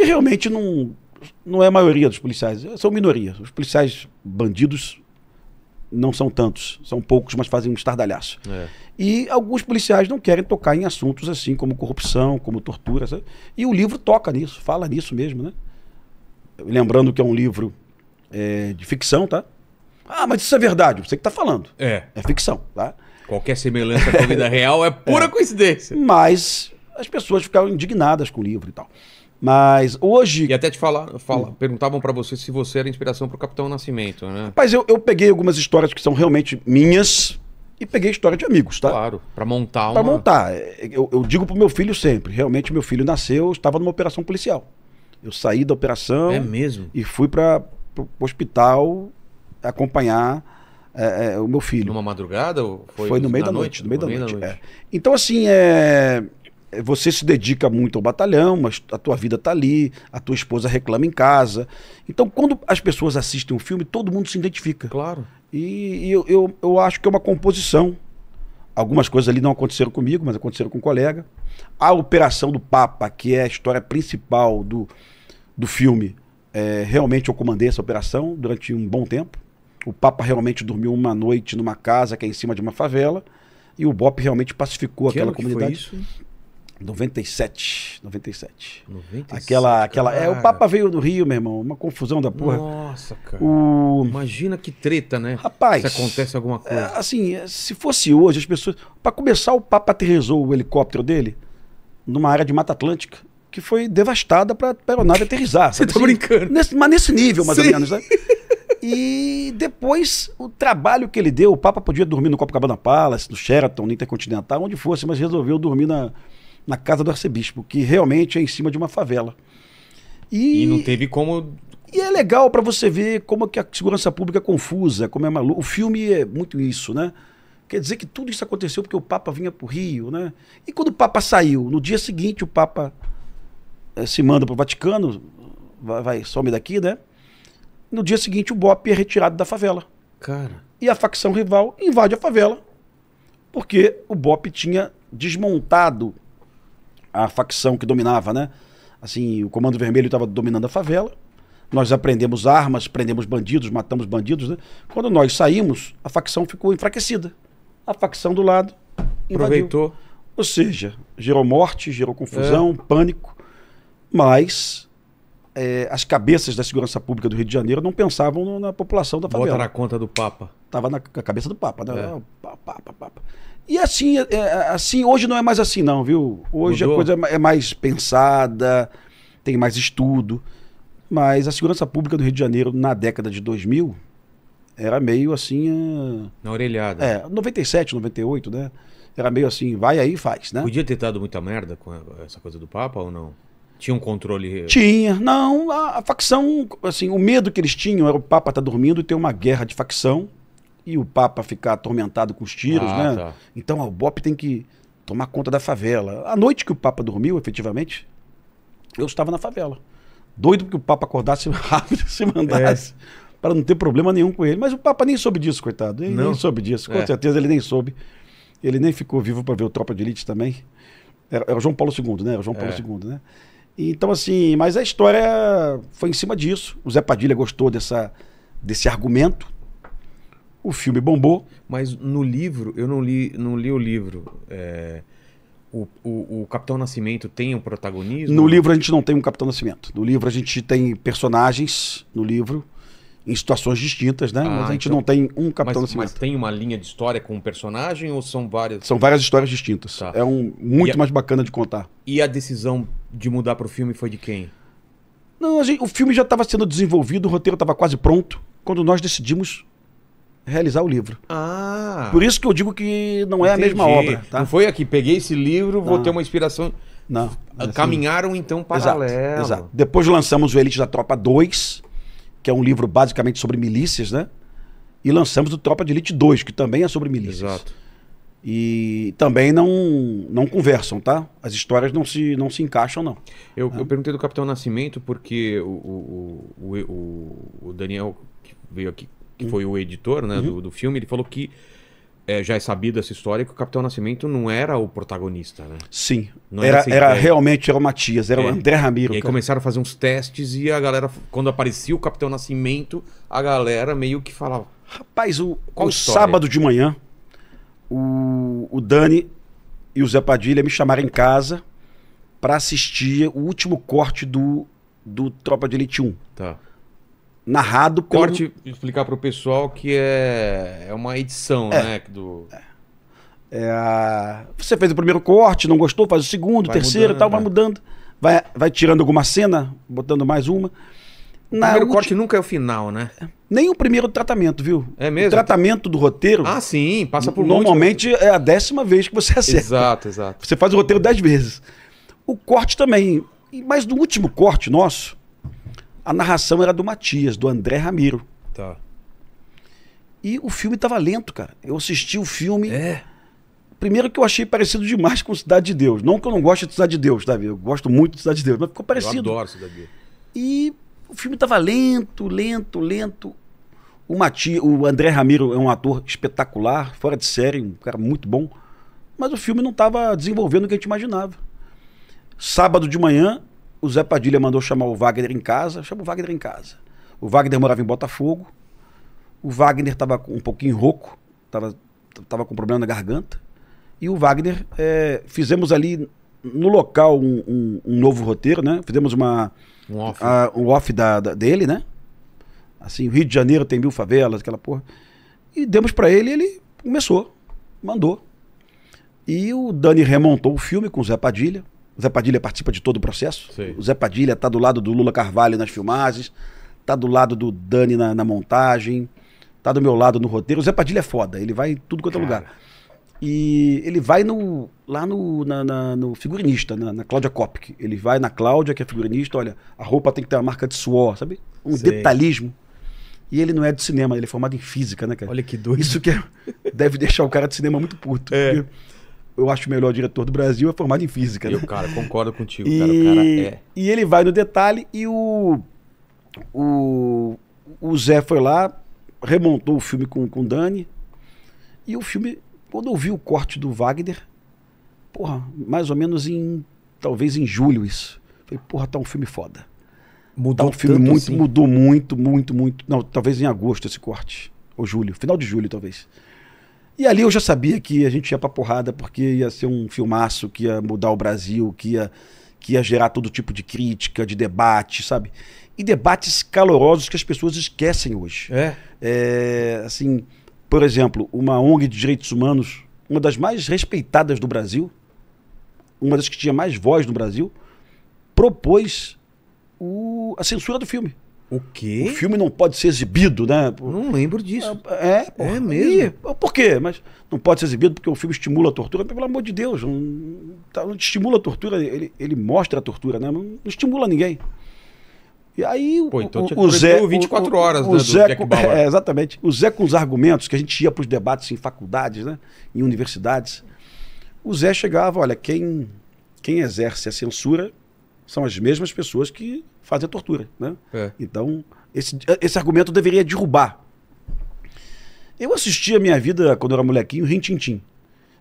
que realmente não, não é a maioria dos policiais, são minorias. Os policiais bandidos não são tantos, são poucos, mas fazem um estardalhaço. É. E alguns policiais não querem tocar em assuntos assim, como corrupção, como tortura. Sabe? E o livro toca nisso, fala nisso mesmo, né? Lembrando que é um livro é, de ficção, tá? Ah, mas isso é verdade, você que está falando. É. É ficção, tá? Qualquer semelhança com a vida real é pura é. coincidência. Mas as pessoas ficaram indignadas com o livro e tal. Mas hoje. E até te falar, fala, hum. perguntavam para você se você era inspiração para o Capitão Nascimento, né? Rapaz, eu, eu peguei algumas histórias que são realmente minhas e peguei história de amigos, tá? Claro, para montar uma... Para montar. É, eu, eu digo pro meu filho sempre, realmente meu filho nasceu, eu estava numa operação policial. Eu saí da operação... É mesmo? E fui para o hospital acompanhar é, é, o meu filho. Numa madrugada? Ou foi, foi no meio da noite, noite, no meio da noite. noite. É. Então assim, é você se dedica muito ao batalhão, mas a tua vida está ali, a tua esposa reclama em casa. Então, quando as pessoas assistem um filme, todo mundo se identifica. Claro. E, e eu, eu, eu, acho que é uma composição. Algumas coisas ali não aconteceram comigo, mas aconteceram com um colega. A Operação do Papa, que é a história principal do, do filme, é, realmente eu comandei essa operação durante um bom tempo. O Papa realmente dormiu uma noite numa casa que é em cima de uma favela. E o BOP realmente pacificou que aquela comunidade. foi isso? 97, 97. 97. Aquela, aquela, cara. é, o Papa veio do Rio, meu irmão, uma confusão da porra. Nossa, cara. O... Imagina que treta, né? Rapaz. Se acontece alguma é, coisa. Assim, é, assim, se fosse hoje, as pessoas. Para começar, o Papa aterrizou o helicóptero dele numa área de Mata Atlântica que foi devastada para aeronave aterrizar. Você tá assim, brincando? Nesse, mas nesse nível, mais Sim. ou menos, né? E depois, o trabalho que ele deu, o Papa podia dormir no Copacabana Palace, no Sheraton, no Intercontinental, onde fosse, mas resolveu dormir na na casa do arcebispo, que realmente é em cima de uma favela. E, e não teve como. E é legal para você ver como que a segurança pública é confusa, como é maluco. O filme é muito isso, né? Quer dizer que tudo isso aconteceu porque o Papa vinha para o Rio, né? E quando o Papa saiu, no dia seguinte o Papa é, se manda para o Vaticano, vai, vai, some daqui, né? No dia seguinte o BOP é retirado da favela. Cara. E a facção rival invade a favela, porque o BOP tinha desmontado a facção que dominava, né? Assim, o Comando Vermelho estava dominando a favela. Nós aprendemos armas, prendemos bandidos, matamos bandidos, né? Quando nós saímos, a facção ficou enfraquecida. A facção do lado invadiu. aproveitou. Ou seja, gerou morte, gerou confusão, é. pânico, mas é, as cabeças da segurança pública do Rio de Janeiro não pensavam no, na população da favela. Bota na conta do Papa. Tava na, cabeça do Papa, né? É. Papa, Papa, Papa. E assim, é, é, assim, hoje não é mais assim, não, viu? Hoje Mudou. a coisa é, é mais pensada, tem mais estudo. Mas a segurança pública do Rio de Janeiro, na década de 2000, era meio assim. É, na orelhada. É, 97, 98, né? Era meio assim, vai aí faz, né? Podia ter dado muita merda com essa coisa do Papa ou não? Tinha um controle. Tinha, não. A, a facção, assim, o medo que eles tinham era o Papa estar tá dormindo e ter uma guerra de facção e o Papa ficar atormentado com os tiros, ah, né? Tá. Então o BOP tem que tomar conta da favela. A noite que o Papa dormiu, efetivamente, eu estava na favela. Doido que o Papa acordasse rápido, se mandasse. É. Para não ter problema nenhum com ele. Mas o Papa nem soube disso, coitado. Ele não. nem soube disso. Com é. certeza ele nem soube. Ele nem ficou vivo para ver o Tropa de Elite também. Era, era o João Paulo II, né? Era o João Paulo II, é. né? Então, assim, mas a história foi em cima disso. O Zé Padilha gostou dessa, desse argumento o filme bombou. Mas no livro, eu não li, não li o livro. É, o, o, o, Capitão Nascimento tem um protagonismo? No livro a gente não tem um Capitão Nascimento. No livro a gente tem personagens no livro em situações distintas, né? Ah, mas a gente então... não tem um Capitão mas, Nascimento. Mas tem uma linha de história com um personagem ou são várias? São várias histórias distintas. Tá. É um muito a... mais bacana de contar. E a decisão de mudar para o filme foi de quem? Não, gente, o filme já estava sendo desenvolvido, o roteiro estava quase pronto quando nós decidimos realizar o livro. Ah. Por isso que eu digo que não é entendi. a mesma obra. Tá? Não foi aqui, peguei esse livro, vou não. ter uma inspiração. Não. Ah, assim, Caminharam então paralelo. Exato, exato. Depois lançamos o Elite da Tropa 2, que é um livro basicamente sobre milícias, né? E lançamos o Tropa de Elite 2, que também é sobre milícias. Exato. E também não, não conversam, tá? As histórias não se, não se encaixam, não. Eu, é. eu perguntei do Capitão Nascimento porque o, o, o, o Daniel veio aqui que foi o editor né, uhum. do, do filme, ele falou que é, já é sabido essa história que o Capitão Nascimento não era o protagonista, né? Sim. Não era era, assim era é. realmente era o Matias, era é. o André Ramiro. E aí cara. começaram a fazer uns testes e a galera, quando aparecia o Capitão Nascimento, a galera meio que falava. Rapaz, o, o sábado de manhã, o, o Dani e o Zé Padilha me chamaram em casa para assistir o último corte do, do Tropa de Elite 1. Tá narrado pelo... Corte, explicar para o pessoal que é, é uma edição, é, né? Do... É. é você fez o primeiro corte, não gostou, faz o segundo, vai terceiro mudando, tal, vai mudando. Vai, vai tirando alguma cena, botando mais uma. O Na primeiro corte nunca é o final, né? Nem o primeiro tratamento, viu? É mesmo? O tratamento do roteiro. Ah, sim, passa por Normalmente muito... é a décima vez que você acerta. Exato, exato. Você faz o roteiro dez vezes. O corte também. Mas no último corte nosso, a narração era do Matias, do André Ramiro. Tá. E o filme tava lento, cara. Eu assisti o filme. É. Primeiro que eu achei parecido demais com Cidade de Deus. Não que eu não goste de Cidade de Deus, Davi. Eu gosto muito de Cidade de Deus, mas ficou parecido. Eu adoro Cidade de Deus. E o filme tava lento, lento, lento. O, Mati, o André Ramiro é um ator espetacular, fora de série, um cara muito bom. Mas o filme não estava desenvolvendo o que a gente imaginava. Sábado de manhã, o Zé Padilha mandou chamar o Wagner em casa, chama o Wagner em casa. O Wagner morava em Botafogo, o Wagner estava um pouquinho rouco, estava com problema na garganta, e o Wagner, é, fizemos ali no local um, um, um, novo roteiro, né? Fizemos uma, um off, a, um off da, da, dele, né? Assim, o Rio de Janeiro tem mil favelas, aquela porra. E demos para ele, ele começou, mandou. E o Dani remontou o filme com o Zé Padilha, o Zé Padilha participa de todo o processo. O Zé Padilha tá do lado do Lula Carvalho nas filmagens, tá do lado do Dani na, na montagem, tá do meu lado no roteiro. O Zé Padilha é foda, ele vai em tudo quanto é lugar. E ele vai no, lá no, na, na, no figurinista, na, na Cláudia Kopik. Ele vai na Cláudia, que é figurinista, olha, a roupa tem que ter uma marca de suor, sabe? Um detalhismo. E ele não é de cinema, ele é formado em física, né, cara? Olha que doido. Isso que é, deve deixar o cara de cinema muito puto. É. Porque eu acho o melhor diretor do Brasil, é formado em física. Né? Eu, cara, concordo contigo, e, cara, cara é. E ele vai no detalhe e o, o, o Zé foi lá, remontou o filme com, com o Dani. E o filme, quando eu vi o corte do Wagner, porra, mais ou menos em, talvez em julho isso. Falei, porra, tá um filme foda. Mudou tá um filme muito, assim. mudou muito, muito, muito. Não, talvez em agosto esse corte. Ou julho, final de julho talvez. E ali eu já sabia que a gente ia pra porrada, porque ia ser um filmaço que ia mudar o Brasil, que ia, que ia gerar todo tipo de crítica, de debate, sabe? E debates calorosos que as pessoas esquecem hoje. É. é assim, por exemplo, uma ONG de direitos humanos, uma das mais respeitadas do Brasil, uma das que tinha mais voz no Brasil, propôs o, a censura do filme. O quê? O filme não pode ser exibido, né? Não lembro disso. É, é, é mesmo. E, por quê? Mas não pode ser exibido porque o filme estimula a tortura. Pelo amor de Deus, não, tá, não estimula a tortura, ele, ele mostra a tortura, né? Não estimula ninguém. E aí Pô, então o, o Zé 24 horas, o, né, o Zé, é, exatamente. O Zé com os argumentos que a gente ia para os debates em faculdades, né, em universidades. O Zé chegava, olha, quem quem exerce a censura são as mesmas pessoas que fazem a tortura. Né? É. Então, esse, esse argumento deveria derrubar. Eu assisti a minha vida, quando eu era molequinho, Rintintim.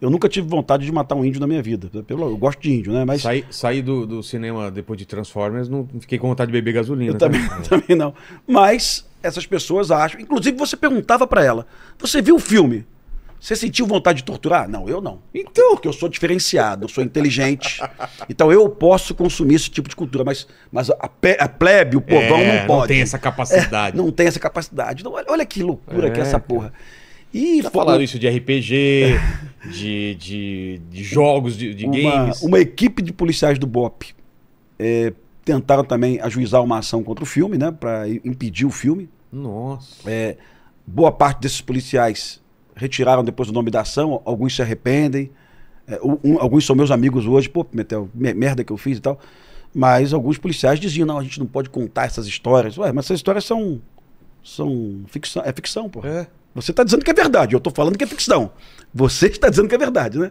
Eu nunca tive vontade de matar um índio na minha vida. eu gosto de índio, né? Mas... Saí, saí do, do, cinema depois de Transformers, não fiquei com vontade de beber gasolina. Eu né? também, também não. Mas essas pessoas acham. Inclusive, você perguntava para ela: Você viu o filme? Você sentiu vontade de torturar? Não, eu não. Então. Porque eu sou diferenciado, eu sou inteligente. então eu posso consumir esse tipo de cultura, mas, mas a, pe, a plebe, o povão é, não pode. Não tem essa capacidade. É, não tem essa capacidade. Então, olha, olha que loucura é, que é essa é, porra. E Já falaram isso de RPG, de, de, de, jogos, de, de uma, games. Uma equipe de policiais do BOP é, tentaram também ajuizar uma ação contra o filme, né? Para impedir o filme. Nossa. É, boa parte desses policiais retiraram depois o nome da ação, alguns se arrependem. É, um, alguns são meus amigos hoje, pô, Pimentel, merda que eu fiz e tal. Mas alguns policiais diziam, não, a gente não pode contar essas histórias. Ué, mas essas histórias são. são ficção, é ficção, pô. É. Você está dizendo que é verdade, eu estou falando que é ficção. Você está dizendo que é verdade, né?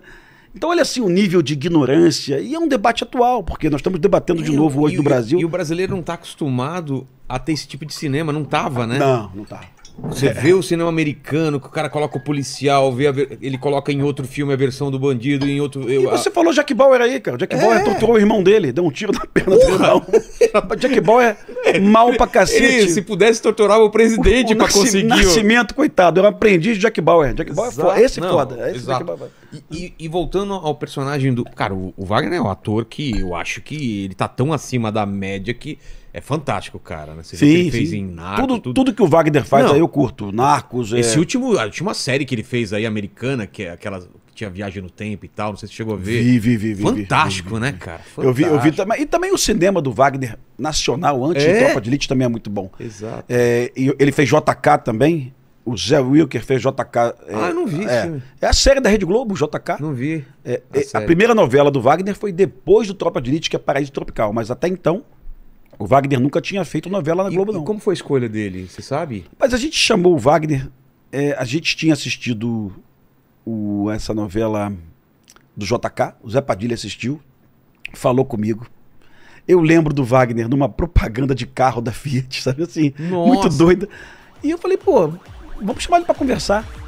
Então, olha assim o nível de ignorância. E é um debate atual, porque nós estamos debatendo de novo hoje e, no Brasil. E o brasileiro não está acostumado a ter esse tipo de cinema, não estava, né? Não, não estava. Você vê o cinema americano, que o cara coloca o policial, vê ver... ele coloca em outro filme a versão do bandido, em outro. E você falou Jack Bauer aí, cara. Jack é. Bauer torturou o irmão dele, deu um tiro na perna do irmão. Jack Bauer é mal pra cacete. Ele, se pudesse, torturava o presidente o, o pra nasci, conseguir. Nascimento, coitado, eu aprendi de Jack Bauer. Jack Bauer é exato, foda. Esse é não, foda. Esse é exato. Bauer. E, e, voltando ao personagem do. Cara, o, o Wagner é um ator que eu acho que ele tá tão acima da média que é fantástico, cara. Né? Você sim, ele fez sim. em Narcos. Tudo, tudo... tudo, que o Wagner faz Não. aí eu curto. Narcos. É- esse é... último, a última série que ele fez aí, americana, que é aquela tinha viagem no tempo e tal. Não sei se chegou a ver. Vi, vi, vi. Fantástico, vi, vi, né, cara? Fantástico. Eu vi, eu vi também. E também o cinema do Wagner nacional, antes é? de Tropa de Elite, também é muito bom. Exato. É, e ele fez JK também. O Zé Wilker fez JK. É, ah, não vi é, é a série da Rede Globo, JK. Não vi. É, a, é, a primeira novela do Wagner foi depois do Tropa de Elite, que é Paraíso Tropical. Mas até então, o Wagner nunca tinha feito novela na Globo, e, não. E como foi a escolha dele? Você sabe? Mas a gente chamou o Wagner. É, a gente tinha assistido o, essa novela do JK. O Zé Padilha assistiu, falou comigo. Eu lembro do Wagner numa propaganda de carro da Fiat, sabe assim? Nossa. Muito doida. E eu falei, pô, vamos chamar ele para conversar.